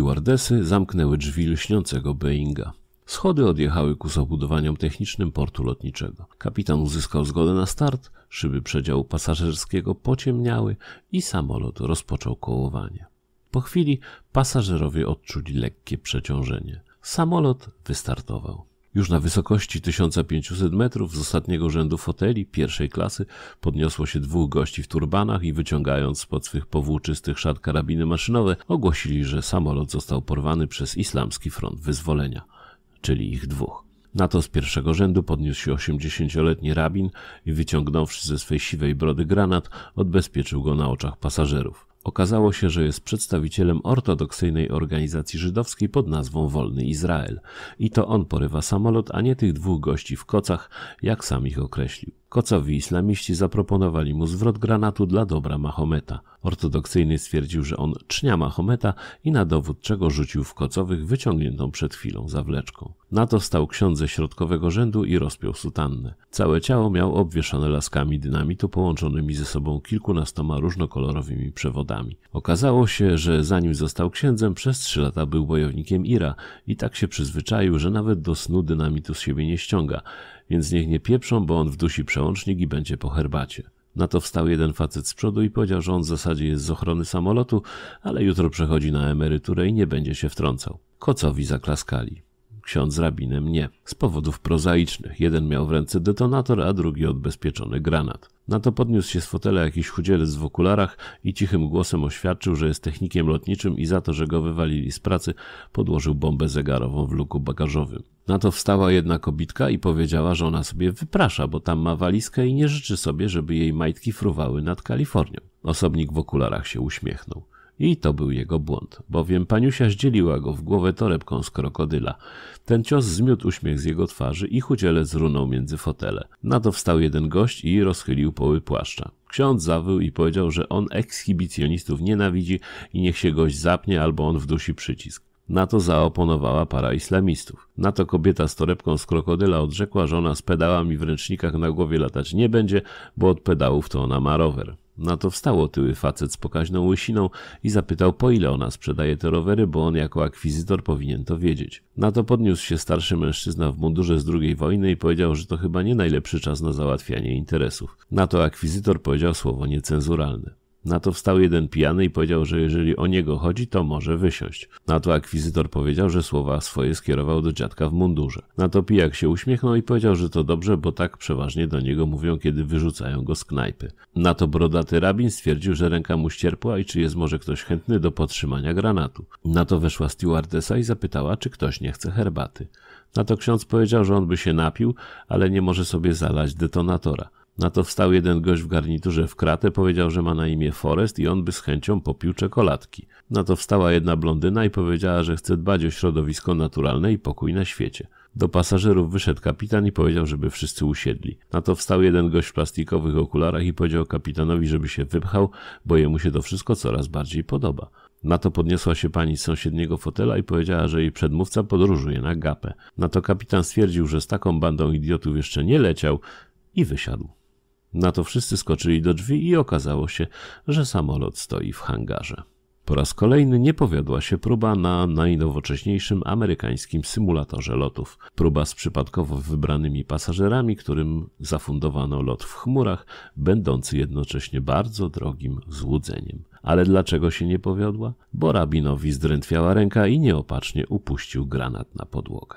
Stewardesy zamknęły drzwi lśniącego Boeinga. Schody odjechały ku zabudowaniom technicznym portu lotniczego. Kapitan uzyskał zgodę na start, szyby przedziału pasażerskiego pociemniały i samolot rozpoczął kołowanie. Po chwili pasażerowie odczuli lekkie przeciążenie. Samolot wystartował. Już na wysokości 1500 metrów z ostatniego rzędu foteli pierwszej klasy podniosło się dwóch gości w turbanach i wyciągając spod swych powłóczystych szat karabiny maszynowe ogłosili, że samolot został porwany przez Islamski Front Wyzwolenia, czyli ich dwóch. Na to z pierwszego rzędu podniósł się 80-letni rabin i wyciągnąwszy ze swej siwej brody granat, odbezpieczył go na oczach pasażerów. Okazało się, że jest przedstawicielem ortodoksyjnej organizacji żydowskiej pod nazwą Wolny Izrael. I to on porywa samolot, a nie tych dwóch gości w kocach, jak sam ich określił. Kocowi islamiści zaproponowali mu zwrot granatu dla dobra Mahometa ortodoksyjny stwierdził, że on cznia Mahometa i na dowód czego rzucił w kocowych wyciągniętą przed chwilą zawleczką. Na to stał ksiądz środkowego rzędu i rozpiął sutannę. Całe ciało miał obwieszone laskami dynamitu połączonymi ze sobą kilkunastoma różnokolorowymi przewodami. Okazało się, że zanim został księdzem, przez trzy lata był bojownikiem Ira i tak się przyzwyczaił, że nawet do snu dynamitu z siebie nie ściąga, więc niech nie pieprzą, bo on wdusi przełącznik i będzie po herbacie. Na to wstał jeden facet z przodu i powiedział, że on w zasadzie jest z ochrony samolotu, ale jutro przechodzi na emeryturę i nie będzie się wtrącał. Kocowi zaklaskali ksiądz rabinem nie. Z powodów prozaicznych. Jeden miał w ręce detonator, a drugi odbezpieczony granat. Na to podniósł się z fotela jakiś chudzielec w okularach i cichym głosem oświadczył, że jest technikiem lotniczym i za to, że go wywalili z pracy, podłożył bombę zegarową w luku bagażowym. Na to wstała jedna kobitka i powiedziała, że ona sobie wyprasza, bo tam ma walizkę i nie życzy sobie, żeby jej majtki fruwały nad Kalifornią. Osobnik w okularach się uśmiechnął. I to był jego błąd, bowiem paniusia zdzieliła go w głowę torebką z krokodyla. Ten cios zmiótł uśmiech z jego twarzy i chudzielę zrunął między fotele. Na to wstał jeden gość i rozchylił poły płaszcza. Ksiądz zawył i powiedział, że on ekshibicjonistów nienawidzi i niech się gość zapnie albo on wdusi przycisk. Na to zaoponowała para islamistów. Na to kobieta z torebką z krokodyla odrzekła, że ona z pedałami w ręcznikach na głowie latać nie będzie, bo od pedałów to ona ma rower. Na to wstał otyły facet z pokaźną łysiną i zapytał po ile ona sprzedaje te rowery, bo on jako akwizytor powinien to wiedzieć. Na to podniósł się starszy mężczyzna w mundurze z drugiej wojny i powiedział, że to chyba nie najlepszy czas na załatwianie interesów. Na to akwizytor powiedział słowo niecenzuralne. Na to wstał jeden pijany i powiedział, że jeżeli o niego chodzi, to może wysiąść. Na to akwizytor powiedział, że słowa swoje skierował do dziadka w mundurze. Na to pijak się uśmiechnął i powiedział, że to dobrze, bo tak przeważnie do niego mówią, kiedy wyrzucają go z knajpy. Na to brodaty rabin stwierdził, że ręka mu ścierpła i czy jest może ktoś chętny do podtrzymania granatu. Na to weszła stewardesa i zapytała, czy ktoś nie chce herbaty. Na to ksiądz powiedział, że on by się napił, ale nie może sobie zalać detonatora. Na to wstał jeden gość w garniturze w kratę, powiedział, że ma na imię Forest i on by z chęcią popił czekoladki. Na to wstała jedna blondyna i powiedziała, że chce dbać o środowisko naturalne i pokój na świecie. Do pasażerów wyszedł kapitan i powiedział, żeby wszyscy usiedli. Na to wstał jeden gość w plastikowych okularach i powiedział kapitanowi, żeby się wypchał, bo jemu się to wszystko coraz bardziej podoba. Na to podniosła się pani z sąsiedniego fotela i powiedziała, że jej przedmówca podróżuje na gapę. Na to kapitan stwierdził, że z taką bandą idiotów jeszcze nie leciał i wysiadł. Na to wszyscy skoczyli do drzwi i okazało się, że samolot stoi w hangarze. Po raz kolejny nie powiodła się próba na najnowocześniejszym amerykańskim symulatorze lotów. Próba z przypadkowo wybranymi pasażerami, którym zafundowano lot w chmurach, będący jednocześnie bardzo drogim złudzeniem. Ale dlaczego się nie powiodła? Bo rabinowi zdrętwiała ręka i nieopatrznie upuścił granat na podłogę.